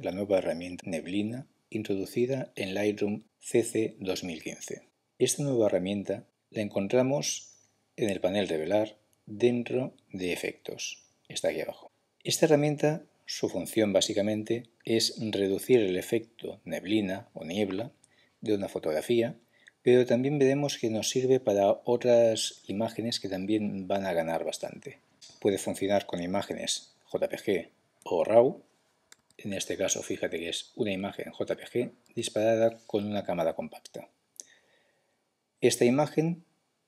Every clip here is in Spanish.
la nueva herramienta Neblina introducida en Lightroom CC 2015. Esta nueva herramienta la encontramos en el panel Revelar dentro de Efectos. Está aquí abajo. Esta herramienta, su función básicamente es reducir el efecto neblina o niebla de una fotografía, pero también veremos que nos sirve para otras imágenes que también van a ganar bastante. Puede funcionar con imágenes JPG o RAW en este caso, fíjate que es una imagen JPG disparada con una cámara compacta. Esta imagen,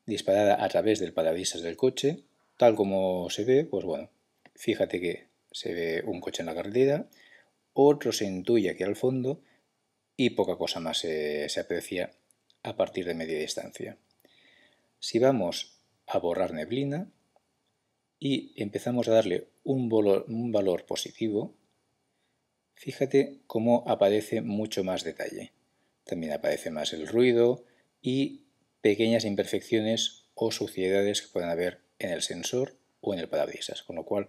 disparada a través del parabrisas del coche, tal como se ve, pues bueno, fíjate que se ve un coche en la carretera, otro se intuye aquí al fondo y poca cosa más se, aprecia a partir de media distancia. Si vamos a borrar neblina y empezamos a darle un valor positivo, Fíjate cómo aparece mucho más detalle. También aparece más el ruido y pequeñas imperfecciones o suciedades que puedan haber en el sensor o en el parabrisas, con lo cual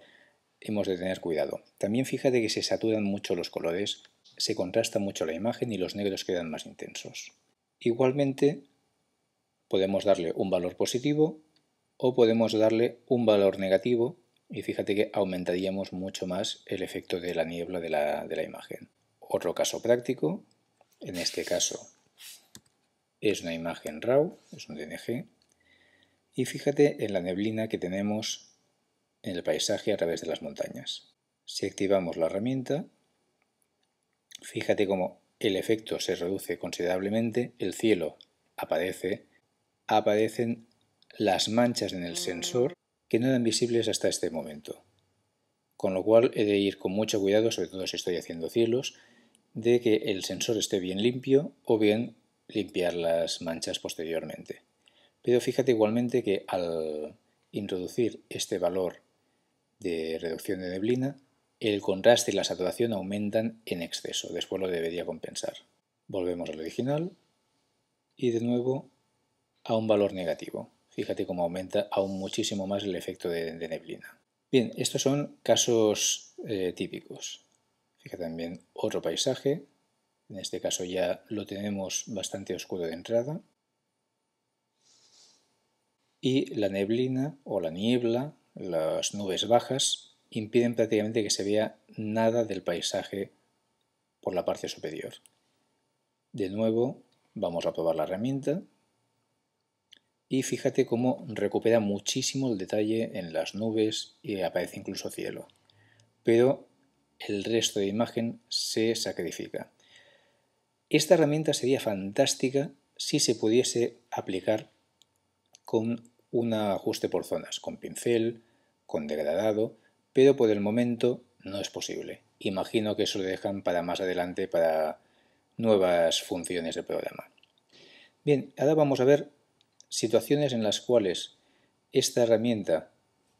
hemos de tener cuidado. También fíjate que se saturan mucho los colores, se contrasta mucho la imagen y los negros quedan más intensos. Igualmente, podemos darle un valor positivo o podemos darle un valor negativo y fíjate que aumentaríamos mucho más el efecto de la niebla de la, imagen. Otro caso práctico, en este caso es una imagen RAW, es un DNG, y fíjate en la neblina que tenemos en el paisaje a través de las montañas. Si activamos la herramienta, fíjate cómo el efecto se reduce considerablemente, el cielo aparece, aparecen las manchas en el sensor que no eran visibles hasta este momento. Con lo cual he de ir con mucho cuidado, sobre todo si estoy haciendo cielos, de que el sensor esté bien limpio o bien limpiar las manchas posteriormente. Pero fíjate igualmente que al introducir este valor de reducción de neblina, el contraste y la saturación aumentan en exceso, después lo debería compensar. Volvemos al original y de nuevo a un valor negativo fíjate cómo aumenta aún muchísimo más el efecto de, neblina. Bien, estos son casos eh, típicos. Fíjate también otro paisaje, en este caso ya lo tenemos bastante oscuro de entrada. Y la neblina o la niebla, las nubes bajas, impiden prácticamente que se vea nada del paisaje por la parte superior. De nuevo, vamos a probar la herramienta y fíjate cómo recupera muchísimo el detalle en las nubes y aparece incluso cielo. Pero el resto de imagen se sacrifica. Esta herramienta sería fantástica si se pudiese aplicar con un ajuste por zonas, con pincel, con degradado, pero por el momento no es posible. Imagino que eso lo dejan para más adelante para nuevas funciones del programa. Bien, ahora vamos a ver situaciones en las cuales esta herramienta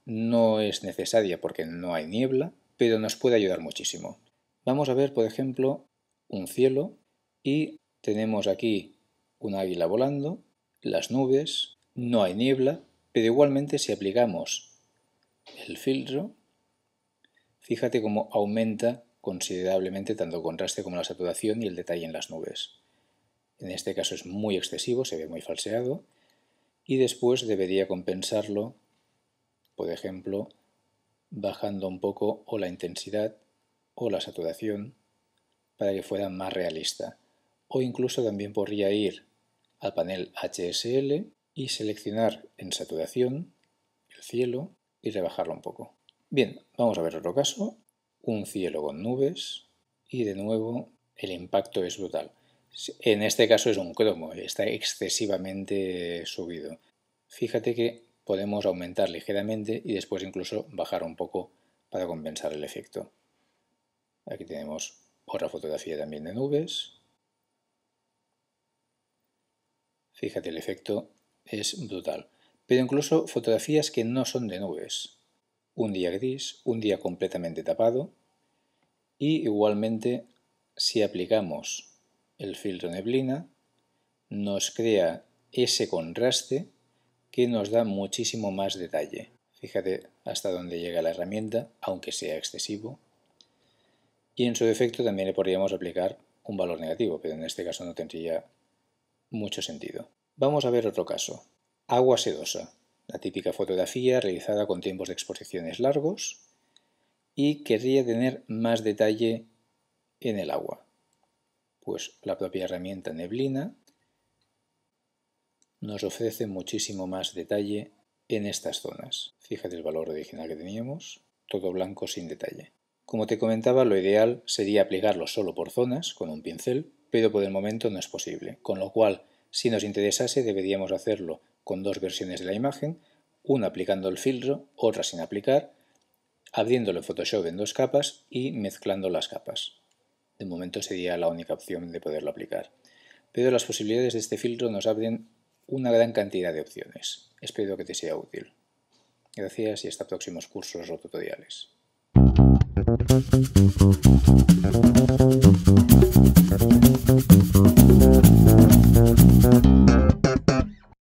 no es necesaria porque no hay niebla, pero nos puede ayudar muchísimo. Vamos a ver, por ejemplo, un cielo y tenemos aquí un águila volando, las nubes, no hay niebla, pero igualmente si aplicamos el filtro, fíjate cómo aumenta considerablemente tanto el contraste como la saturación y el detalle en las nubes. En este caso es muy excesivo, se ve muy falseado, y después debería compensarlo, por ejemplo, bajando un poco o la intensidad o la saturación para que fuera más realista. O incluso también podría ir al panel HSL y seleccionar en saturación el cielo y rebajarlo un poco. Bien, vamos a ver otro caso, un cielo con nubes y de nuevo el impacto es brutal. En este caso es un cromo, está excesivamente subido. Fíjate que podemos aumentar ligeramente y después incluso bajar un poco para compensar el efecto. Aquí tenemos otra fotografía también de nubes. Fíjate, el efecto es brutal. Pero incluso fotografías que no son de nubes. Un día gris, un día completamente tapado. Y igualmente, si aplicamos el filtro neblina, nos crea ese contraste que nos da muchísimo más detalle. Fíjate hasta dónde llega la herramienta, aunque sea excesivo. Y en su defecto también le podríamos aplicar un valor negativo, pero en este caso no tendría mucho sentido. Vamos a ver otro caso. Agua sedosa, la típica fotografía realizada con tiempos de exposiciones largos y querría tener más detalle en el agua pues la propia herramienta Neblina nos ofrece muchísimo más detalle en estas zonas. Fíjate el valor original que teníamos, todo blanco sin detalle. Como te comentaba, lo ideal sería aplicarlo solo por zonas con un pincel, pero por el momento no es posible, con lo cual, si nos interesase, deberíamos hacerlo con dos versiones de la imagen, una aplicando el filtro, otra sin aplicar, abriéndolo en Photoshop en dos capas y mezclando las capas de momento sería la única opción de poderlo aplicar. Pero las posibilidades de este filtro nos abren una gran cantidad de opciones. Espero que te sea útil. Gracias y hasta próximos cursos o tutoriales.